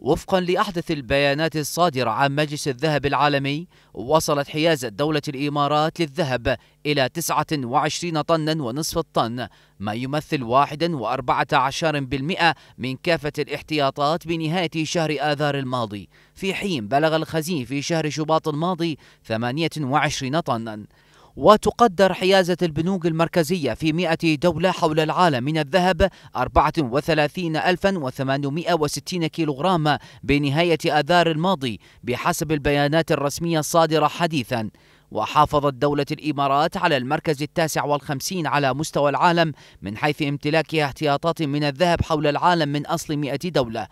وفقا لأحدث البيانات الصادرة عن مجلس الذهب العالمي وصلت حيازة دولة الإمارات للذهب إلى 29 طنا ونصف الطن ما يمثل 1.14% من كافة الاحتياطات بنهاية شهر آذار الماضي في حين بلغ الخزين في شهر شباط الماضي 28 طنا وتقدر حيازة البنوك المركزية في 100 دولة حول العالم من الذهب 34860 كيلوغرام بنهاية آذار الماضي بحسب البيانات الرسمية الصادرة حديثاً وحافظت دولة الإمارات على المركز التاسع والخمسين على مستوى العالم من حيث امتلاكها احتياطات من الذهب حول العالم من أصل 100 دولة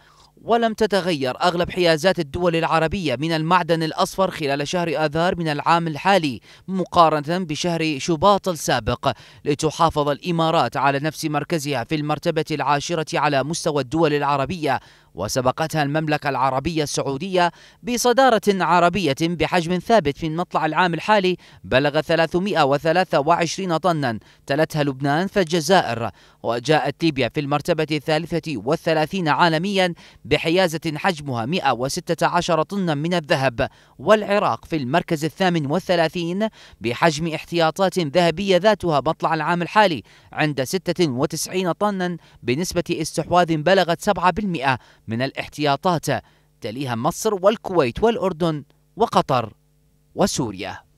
ولم تتغير أغلب حيازات الدول العربية من المعدن الأصفر خلال شهر آذار من العام الحالي مقارنة بشهر شباط السابق لتحافظ الإمارات على نفس مركزها في المرتبة العاشرة على مستوى الدول العربية وسبقتها المملكة العربية السعودية بصدارة عربية بحجم ثابت في المطلع العام الحالي بلغ 323 طنا تلتها لبنان فالجزائر وجاءت ليبيا في المرتبة الثالثة والثلاثين عالميا بحيازة حجمها 116 طنا من الذهب والعراق في المركز الثامن والثلاثين بحجم احتياطات ذهبية ذاتها مطلع العام الحالي عند 96 طنا بنسبة استحواذ بلغت 7% من الاحتياطات تليها مصر والكويت والأردن وقطر وسوريا